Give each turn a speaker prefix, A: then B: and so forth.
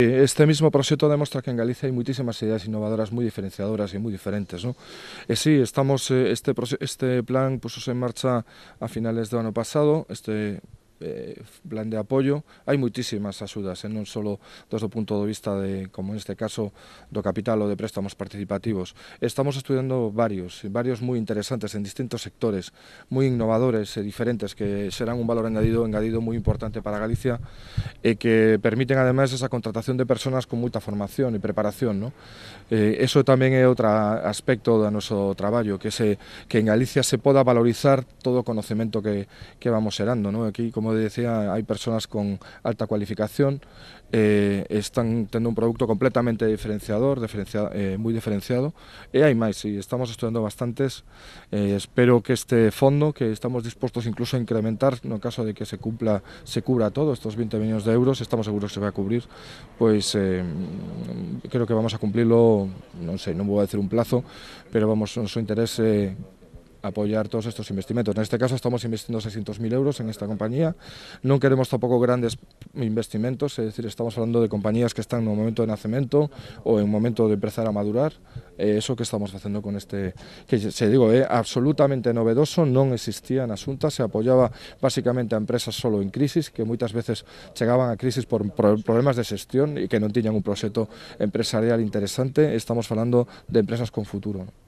A: Este mismo proxecto demostra que en Galicia hai moitísimas ideas innovadoras moi diferenciadoras e moi diferentes, non? E si, sí, estamos eh, este este plan puso en marcha a finales do ano pasado, este eh, plan de apoio, hai moitísimas axudas, e eh, non só desde o punto de vista de, como neste caso, do capital ou de préstamos participativos. Estamos estudando varios, varios moi interesantes en distintos sectores, moi innovadores e diferentes, que serán un valor engadido, engadido moi importante para Galicia e que permiten, ademais, esa contratación de personas con moita formación e preparación. ¿no? Eh, eso tamén é outro aspecto do noso traballo, que, se, que en Galicia se poda valorizar todo o conocemento que, que vamos xerando. ¿no? Aquí, como como decía, hay personas con alta cualificación, eh, están tendo un producto completamente diferenciador, diferencia, eh, moi diferenciado, e hai máis, e estamos estudando bastantes, eh, espero que este fondo, que estamos dispostos incluso a incrementar, no caso de que se cumpla, se cubra todo, estos 20 millóns de euros, estamos seguros que se vai a cubrir, pois eh, creo que vamos a cumplirlo, non sei, non vou a decir un plazo, pero vamos, o noso interés eh, apoyar todos estos investimentos. En este caso estamos investindo 600.000 euros en esta compañía. No queremos tampoco grandes investimentos, es decir, estamos hablando de compañías que están en un momento de nacimiento o en un momento de empezar a madurar. É iso que estamos haciendo con este que se digo eh, absolutamente novedoso, no existía en Asunta, se apoyaba básicamente a empresas solo en crisis, que muchas veces llegaban a crisis por problemas de gestión y que no tenían un proyecto empresarial interesante. Estamos hablando de empresas con futuro. Non?